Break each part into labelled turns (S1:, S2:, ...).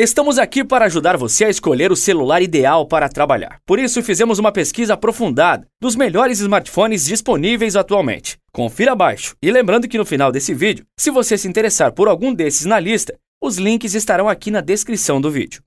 S1: Estamos aqui para ajudar você a escolher o celular ideal para trabalhar. Por isso, fizemos uma pesquisa aprofundada dos melhores smartphones disponíveis atualmente. Confira abaixo. E lembrando que no final desse vídeo, se você se interessar por algum desses na lista, os links estarão aqui na descrição do vídeo.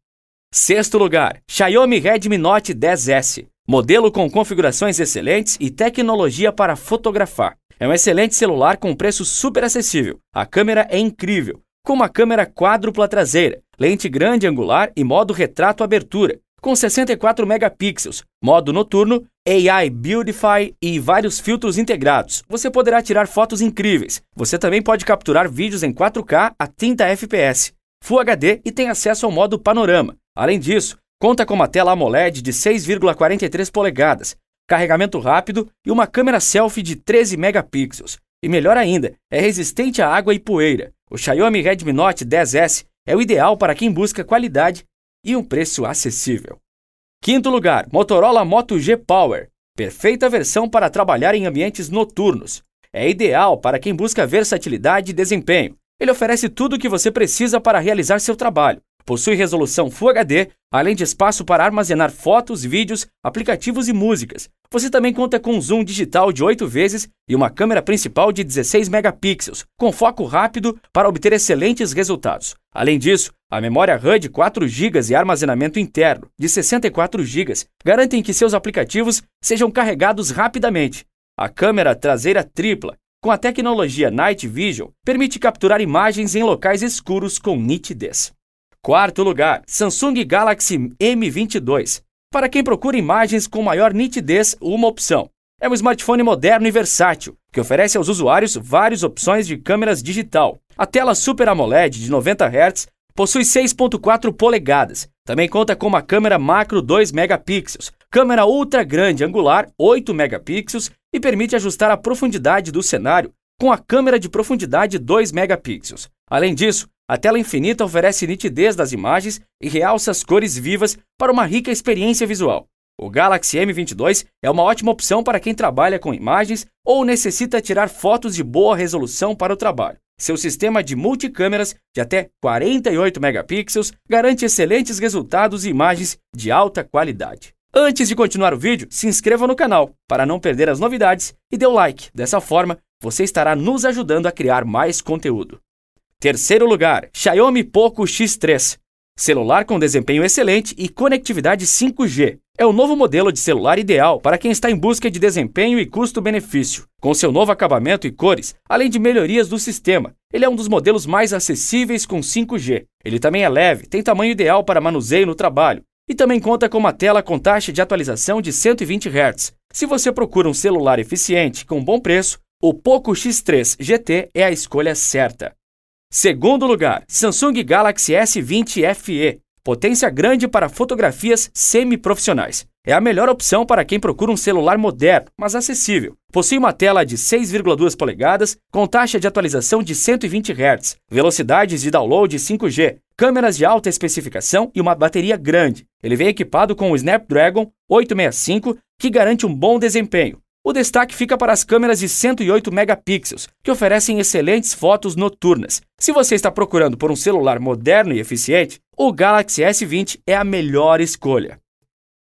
S1: Sexto lugar, Xiaomi Redmi Note 10S. Modelo com configurações excelentes e tecnologia para fotografar. É um excelente celular com preço super acessível. A câmera é incrível, com uma câmera quádrupla traseira lente grande angular e modo retrato abertura, com 64 megapixels, modo noturno, AI Beautify e vários filtros integrados. Você poderá tirar fotos incríveis. Você também pode capturar vídeos em 4K a 30 fps, Full HD e tem acesso ao modo panorama. Além disso, conta com uma tela AMOLED de 6,43 polegadas, carregamento rápido e uma câmera selfie de 13 megapixels. E melhor ainda, é resistente à água e poeira. O Xiaomi Redmi Note 10S é o ideal para quem busca qualidade e um preço acessível. Quinto lugar, Motorola Moto G Power. Perfeita versão para trabalhar em ambientes noturnos. É ideal para quem busca versatilidade e desempenho. Ele oferece tudo o que você precisa para realizar seu trabalho, Possui resolução Full HD, além de espaço para armazenar fotos, vídeos, aplicativos e músicas. Você também conta com zoom digital de 8 vezes e uma câmera principal de 16 megapixels, com foco rápido para obter excelentes resultados. Além disso, a memória RAM de 4 GB e armazenamento interno de 64 GB garantem que seus aplicativos sejam carregados rapidamente. A câmera traseira tripla, com a tecnologia Night Vision, permite capturar imagens em locais escuros com nitidez. Quarto lugar, Samsung Galaxy M22. Para quem procura imagens com maior nitidez, uma opção. É um smartphone moderno e versátil, que oferece aos usuários várias opções de câmeras digital. A tela Super AMOLED de 90 Hz possui 6.4 polegadas. Também conta com uma câmera macro 2 megapixels, câmera ultra grande angular 8 megapixels e permite ajustar a profundidade do cenário com a câmera de profundidade 2 megapixels. Além disso, a tela infinita oferece nitidez das imagens e realça as cores vivas para uma rica experiência visual. O Galaxy M22 é uma ótima opção para quem trabalha com imagens ou necessita tirar fotos de boa resolução para o trabalho. Seu sistema de multicâmeras de até 48 megapixels garante excelentes resultados e imagens de alta qualidade. Antes de continuar o vídeo, se inscreva no canal para não perder as novidades e dê o like. Dessa forma, você estará nos ajudando a criar mais conteúdo. Terceiro lugar, Xiaomi Poco X3. Celular com desempenho excelente e conectividade 5G. É o novo modelo de celular ideal para quem está em busca de desempenho e custo-benefício. Com seu novo acabamento e cores, além de melhorias do sistema, ele é um dos modelos mais acessíveis com 5G. Ele também é leve, tem tamanho ideal para manuseio no trabalho e também conta com uma tela com taxa de atualização de 120 Hz. Se você procura um celular eficiente com bom preço, o Poco X3 GT é a escolha certa. Segundo lugar, Samsung Galaxy S20 FE, potência grande para fotografias semi-profissionais. É a melhor opção para quem procura um celular moderno, mas acessível. Possui uma tela de 6,2 polegadas, com taxa de atualização de 120 Hz, velocidades de download 5G, câmeras de alta especificação e uma bateria grande. Ele vem equipado com o Snapdragon 865, que garante um bom desempenho, o destaque fica para as câmeras de 108 megapixels, que oferecem excelentes fotos noturnas. Se você está procurando por um celular moderno e eficiente, o Galaxy S20 é a melhor escolha.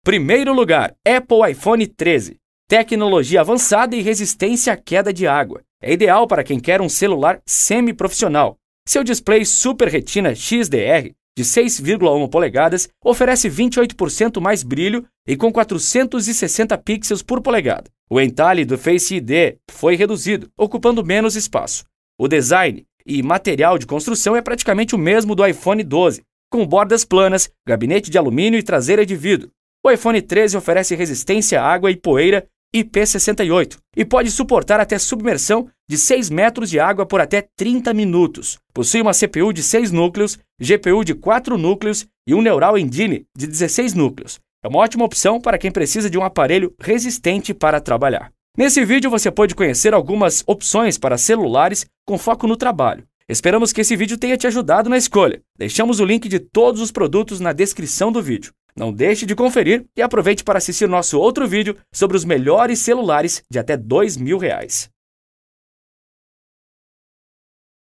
S1: Primeiro lugar, Apple iPhone 13. Tecnologia avançada e resistência à queda de água. É ideal para quem quer um celular semi-profissional. Seu display Super Retina XDR de 6,1 polegadas oferece 28% mais brilho e com 460 pixels por polegada. O entalhe do Face ID foi reduzido, ocupando menos espaço. O design e material de construção é praticamente o mesmo do iPhone 12, com bordas planas, gabinete de alumínio e traseira de vidro. O iPhone 13 oferece resistência à água e poeira IP68 e pode suportar até submersão de 6 metros de água por até 30 minutos. Possui uma CPU de 6 núcleos, GPU de 4 núcleos e um Neural Engine de 16 núcleos. É uma ótima opção para quem precisa de um aparelho resistente para trabalhar. Nesse vídeo você pode conhecer algumas opções para celulares com foco no trabalho. Esperamos que esse vídeo tenha te ajudado na escolha. Deixamos o link de todos os produtos na descrição do vídeo. Não deixe de conferir e aproveite para assistir nosso outro vídeo sobre os melhores celulares de até R$ 2.000.